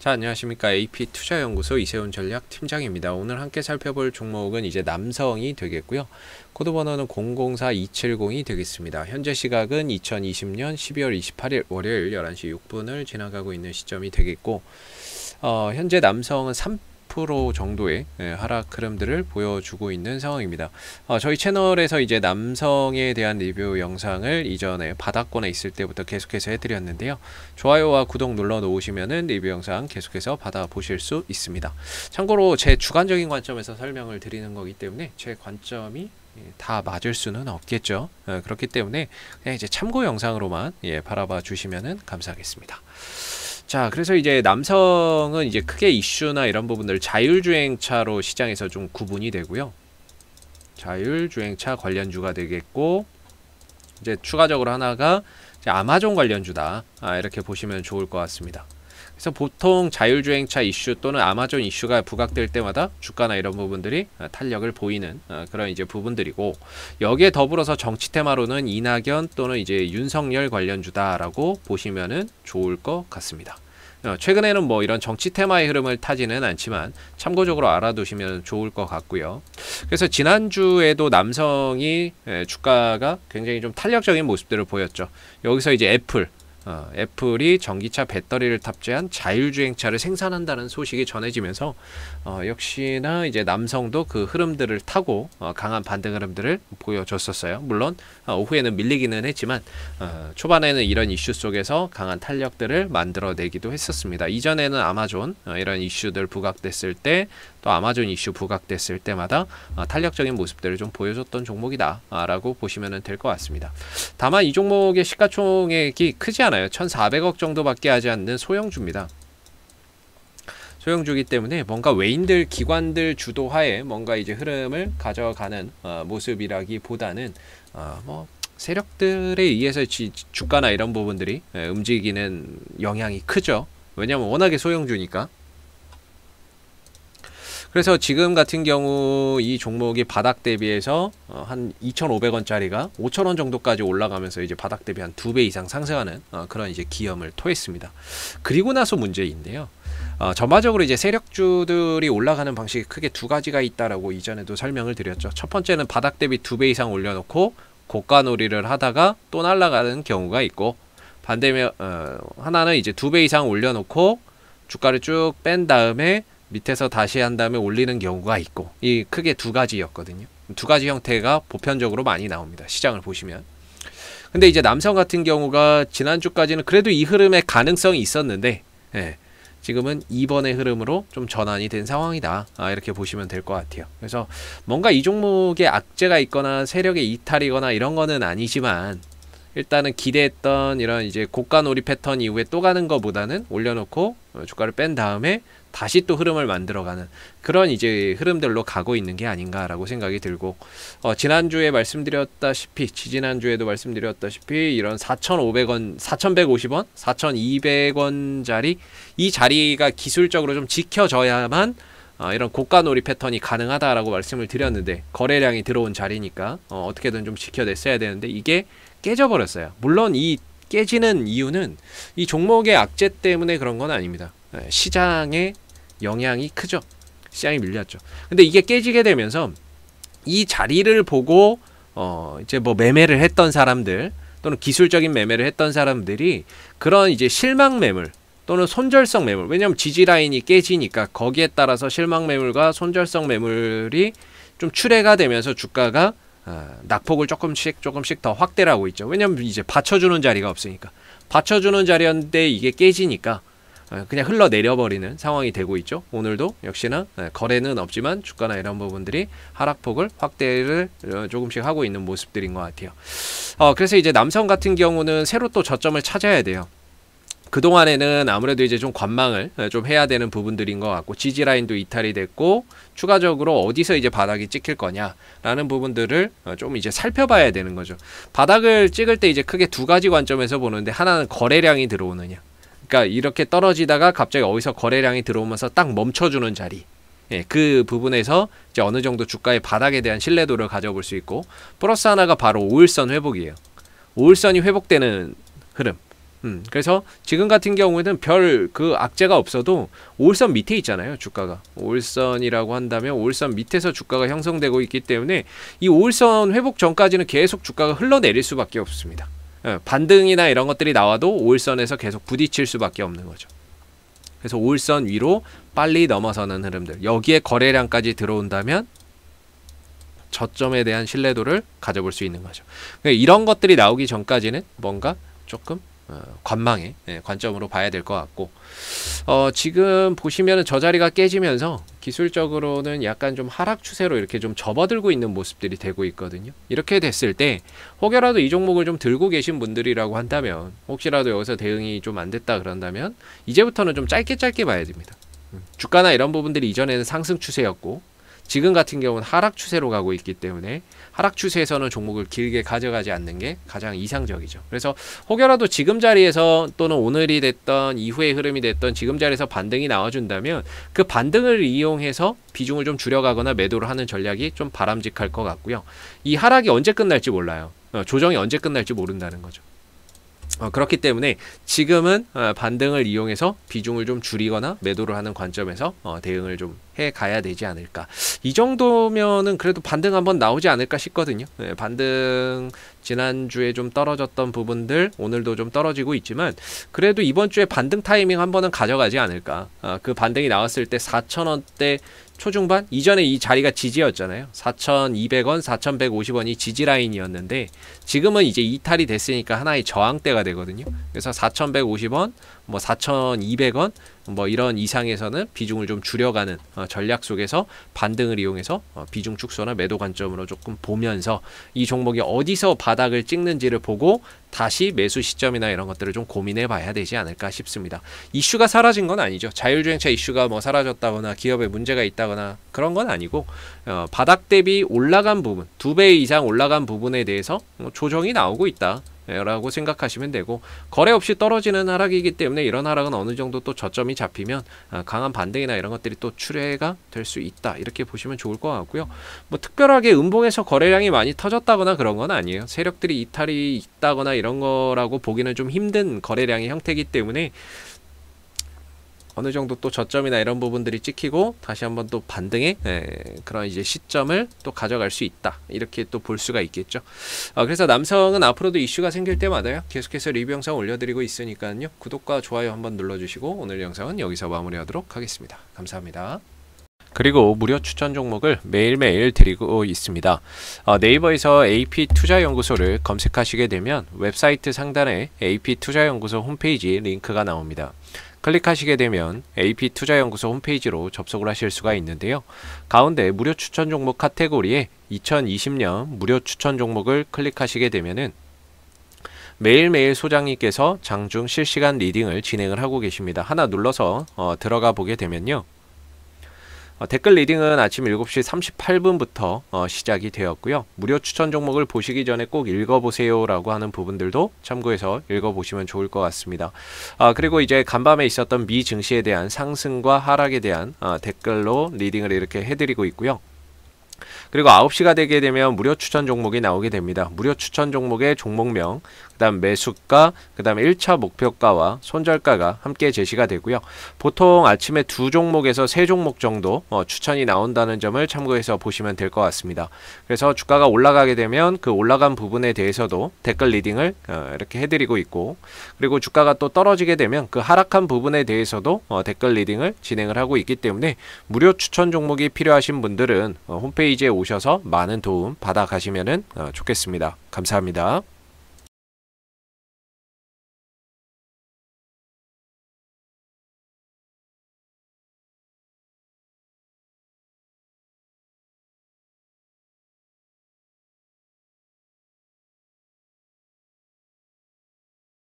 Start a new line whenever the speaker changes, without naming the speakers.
자 안녕하십니까 AP투자연구소 이세훈 전략팀장입니다. 오늘 함께 살펴볼 종목은 이제 남성이 되겠고요. 코드번호는 004270이 되겠습니다. 현재 시각은 2020년 12월 28일 월요일 11시 6분을 지나가고 있는 시점이 되겠고 어, 현재 남성은 10% 정도의 예, 하락 흐름들을 보여주고 있는 상황입니다. 어, 저희 채널에서 이제 남성에 대한 리뷰 영상을 이전에 바닥권에 있을 때부터 계속해서 해드렸는데요. 좋아요와 구독 눌러 놓으시면은 리뷰 영상 계속해서 받아보실 수 있습니다. 참고로 제 주관적인 관점에서 설명을 드리는 거기 때문에 제 관점이 예, 다 맞을 수는 없겠죠. 어, 그렇기 때문에 이제 참고 영상으로만 예, 바라봐 주시면 감사하겠습니다. 자, 그래서 이제 남성은 이제 크게 이슈나 이런 부분들 자율주행차로 시장에서 좀 구분이 되고요. 자율주행차 관련주가 되겠고 이제 추가적으로 하나가 이제 아마존 관련주다. 아, 이렇게 보시면 좋을 것 같습니다. 그래서 보통 자율주행차 이슈 또는 아마존 이슈가 부각될 때마다 주가나 이런 부분들이 어, 탄력을 보이는 어, 그런 이제 부분들이고 여기에 더불어서 정치 테마로는 이낙연 또는 이제 윤석열 관련주다라고 보시면은 좋을 것 같습니다. 어, 최근에는 뭐 이런 정치 테마의 흐름을 타지는 않지만 참고적으로 알아두시면 좋을 것 같고요. 그래서 지난주에도 남성이 주가가 굉장히 좀 탄력적인 모습들을 보였죠. 여기서 이제 애플 어, 애플이 전기차 배터리를 탑재한 자율주행차를 생산한다는 소식이 전해지면서 어, 역시나 이제 남성도 그 흐름들을 타고 어, 강한 반등 흐름들을 보여줬었어요. 물론 어, 오후에는 밀리기는 했지만 어, 초반에는 이런 이슈 속에서 강한 탄력들을 만들어내기도 했었습니다. 이전에는 아마존 어, 이런 이슈들 부각됐을 때 또 아마존 이슈 부각됐을 때마다 탄력적인 모습들을 좀 보여줬던 종목이다라고 보시면 될 것 같습니다. 다만 이 종목의 시가총액이 크지 않아요. 않아요. 1,400억 정도밖에 하지 않는 소형주입니다. 소형주기 때문에 뭔가 외인들, 기관들 주도하에 뭔가 이제 흐름을 가져가는 어, 모습이라기보다는 어, 뭐 세력들에 의해서 지, 주가나 이런 부분들이 예, 움직이는 영향이 크죠. 왜냐면 워낙에 소형주니까. 그래서 지금 같은 경우 이 종목이 바닥 대비해서 어, 한 2,500원짜리가 5,000원 정도까지 올라가면서 이제 바닥 대비 한 두 배 이상 상승하는 어, 그런 이제 기염을 토했습니다. 그리고 나서 문제인데요. 어, 전반적으로 이제 세력주들이 올라가는 방식이 크게 두 가지가 있다라고 이전에도 설명을 드렸죠. 첫 번째는 바닥 대비 두 배 이상 올려놓고 고가 놀이를 하다가 또 날아가는 경우가 있고 반대면 어, 하나는 이제 두 배 이상 올려놓고 주가를 쭉 뺀 다음에 밑에서 다시 한 다음에 올리는 경우가 있고 이 크게 두 가지였거든요. 두 가지 형태가 보편적으로 많이 나옵니다. 시장을 보시면. 근데 이제 남성 같은 경우가 지난주까지는 그래도 이 흐름의 가능성이 있었는데 예, 지금은 2번의 흐름으로 좀 전환이 된 상황이다. 아, 이렇게 보시면 될 것 같아요. 그래서 뭔가 이 종목에 악재가 있거나 세력의 이탈이거나 이런 거는 아니지만 일단은 기대했던 이런 이제 고가 놀이 패턴 이후에 또 가는 것보다는 올려놓고 어, 주가를 뺀 다음에 다시 또 흐름을 만들어가는 그런 이제 흐름들로 가고 있는 게 아닌가라고 생각이 들고 어, 지난주에 말씀드렸다시피 지지난주에도 말씀드렸다시피 이런 4,500원, 4,150원, 4,200원짜리 이 자리가 기술적으로 좀 지켜져야만 어, 이런 고가놀이 패턴이 가능하다라고 말씀을 드렸는데 거래량이 들어온 자리니까 어, 떻게든좀 지켜냈어야 되는데 이게 깨져버렸어요. 물론 이 깨지는 이유는 이 종목의 악재 때문에 그런 건 아닙니다. 예, 시장의 영향이 크죠. 시장이 밀렸죠. 근데 이게 깨지게 되면서 이 자리를 보고 어 이제 뭐 매매를 했던 사람들 또는 기술적인 매매를 했던 사람들이 그런 이제 실망 매물 또는 손절성 매물 왜냐면 지지 라인이 깨지니까 거기에 따라서 실망 매물과 손절성 매물이 좀 출해가 되면서 주가가 어, 낙폭을 조금씩 조금씩 더 확대를 하고 있죠 왜냐면 이제 받쳐주는 자리가 없으니까 받쳐주는 자리였는데 이게 깨지니까 아, 그냥 흘러내려버리는 상황이 되고 있죠. 오늘도 역시나 아, 거래는 없지만 주가나 이런 부분들이 하락폭을 확대를 어, 조금씩 하고 있는 모습들인 것 같아요. 어, 그래서 이제 남성 같은 경우는 새로 또 저점을 찾아야 돼요. 그동안에는 아무래도 이제 좀 관망을 예, 좀 해야 되는 부분들인 것 같고 지지라인도 이탈이 됐고 추가적으로 어디서 이제 바닥이 찍힐 거냐라는 부분들을 어, 좀 이제 살펴봐야 되는 거죠. 바닥을 찍을 때 이제 크게 두 가지 관점에서 보는데 하나는 거래량이 들어오느냐. 그러니까 이렇게 떨어지다가 갑자기 어디서 거래량이 들어오면서 딱 멈춰주는 자리. 예, 그 부분에서 이제 어느 정도 주가의 바닥에 대한 신뢰도를 가져볼 수 있고 플러스 하나가 바로 오일선 회복이에요. 오일선이 회복되는 흐름. 음, 그래서 지금 같은 경우에는 별 그 악재가 없어도 올선 밑에 있잖아요 주가가 올선이라고 한다면 올선 밑에서 주가가 형성되고 있기 때문에 이 올선 회복 전까지는 계속 주가가 흘러내릴 수밖에 없습니다 예, 반등이나 이런 것들이 나와도 올선에서 계속 부딪힐 수밖에 없는 거죠 그래서 올선 위로 빨리 넘어서는 흐름들 여기에 거래량까지 들어온다면 저점에 대한 신뢰도를 가져볼 수 있는 거죠 그러니까 이런 것들이 나오기 전까지는 뭔가 조금 어, 관망의 예, 관점으로 봐야 될 것 같고 어, 지금 보시면저 자리가 깨지면서 기술적으로는 약간 좀 하락 추세로 이렇게 좀 접어들고 있는 모습들이 되고 있거든요 이렇게 됐을 때 혹여라도 이 종목을 좀 들고 계신 분들이라고 한다면 혹시라도 여기서 대응이 좀 안 됐다 그런다면 이제부터는 좀 짧게 짧게 봐야 됩니다 음, 주가나 이런 부분들이 이전에는 상승 추세였고 지금 같은 경우는 하락 추세로 가고 있기 때문에 하락 추세에서는 종목을 길게 가져가지 않는 게 가장 이상적이죠. 그래서 혹여라도 지금 자리에서 또는 오늘이 됐던 이후의 흐름이 됐던 지금 자리에서 반등이 나와준다면 그 반등을 이용해서 비중을 좀 줄여가거나 매도를 하는 전략이 좀 바람직할 것 같고요. 이 하락이 언제 끝날지 몰라요. 어, 조정이 언제 끝날지 모른다는 거죠. 어, 그렇기 때문에 지금은 어, 반등을 이용해서 비중을 좀 줄이거나 매도를 하는 관점에서 어, 대응을 좀해 가야 되지 않을까. 이 정도면은 그래도 반등 한번 나오지 않을까 싶거든요. 네, 반등 지난주에 좀 떨어졌던 부분들 오늘도 좀 떨어지고 있지만 그래도 이번 주에 반등 타이밍 한 번은 가져가지 않을까. 아, 그 반등이 나왔을 때 4,000원대 초중반 이전에 이 자리가 지지였잖아요. 4,200원, 4,150원이 지지 라인이었는데 지금은 이제 이탈이 됐으니까 하나의 저항대가 되거든요. 그래서 4,150원, 뭐 4,200원 뭐 이런 이상에서는 비중을 좀 줄여가는 어, 전략 속에서 반등을 이용해서 어, 비중 축소나 매도 관점으로 조금 보면서 이 종목이 어디서 바닥을 찍는지를 보고 다시 매수 시점이나 이런 것들을 좀 고민해 봐야 되지 않을까 싶습니다. 이슈가 사라진 건 아니죠. 자율주행차 이슈가 뭐 사라졌다거나 기업에 문제가 있다거나 그런 건 아니고 어, 바닥 대비 올라간 부분, 두 배 이상 올라간 부분에 대해서 뭐 조정이 나오고 있다. 라고 생각하시면 되고 거래 없이 떨어지는 하락이기 때문에 이런 하락은 어느 정도 또 저점이 잡히면 아, 강한 반등이나 이런 것들이 또 출회가 될 수 있다 이렇게 보시면 좋을 것 같고요 뭐 특별하게 음봉에서 거래량이 많이 터졌다거나 그런 건 아니에요 세력들이 이탈이 있다거나 이런 거라고 보기는 좀 힘든 거래량의 형태이기 때문에 어느 정도 또 저점이나 이런 부분들이 찍히고 다시 한번 또 반등의 예, 그런 이제 시점을 또 가져갈 수 있다 이렇게 또 볼 수가 있겠죠 아, 그래서 남성은 앞으로도 이슈가 생길 때마다 계속해서 리뷰 영상 올려드리고 있으니까요 구독과 좋아요 한번 눌러주시고 오늘 영상은 여기서 마무리하도록 하겠습니다 감사합니다 그리고 무료 추천 종목을 매일매일 드리고 있습니다. 어, 네이버에서 AP투자연구소를 검색하시게 되면 웹사이트 상단에 AP투자연구소 홈페이지 링크가 나옵니다. 클릭하시게 되면 AP투자연구소 홈페이지로 접속을 하실 수가 있는데요. 가운데 무료 추천 종목 카테고리에 2020년 무료 추천 종목을 클릭하시게 되면은 매일매일 소장님께서 장중 실시간 리딩을 진행을 하고 계십니다. 하나 눌러서 어, 들어가 보게 되면요. 어, 댓글 리딩은 아침 7시 38분부터 어, 시작이 되었고요. 무료 추천 종목을 보시기 전에 꼭 읽어보세요라고 하는 부분들도 참고해서 읽어보시면 좋을 것 같습니다. 아, 그리고 이제 간밤에 있었던 미 증시에 대한 상승과 하락에 대한 어, 댓글로 리딩을 이렇게 해드리고 있고요. 그리고 9시가 되게 되면 무료 추천 종목이 나오게 됩니다. 무료 추천 종목의 종목명, 그다음 매수가, 그다음에 1차 목표가와 손절가가 함께 제시가 되고요. 보통 아침에 두 종목에서 세 종목 정도 어, 추천이 나온다는 점을 참고해서 보시면 될 것 같습니다. 그래서 주가가 올라가게 되면 그 올라간 부분에 대해서도 댓글 리딩을 어, 이렇게 해드리고 있고 그리고 주가가 또 떨어지게 되면 그 하락한 부분에 대해서도 어, 댓글 리딩을 진행을 하고 있기 때문에 무료 추천 종목이 필요하신 분들은 어, 홈페이지에 오셔서 많은 도움 받아 가시면 어, 좋겠습니다. 감사합니다.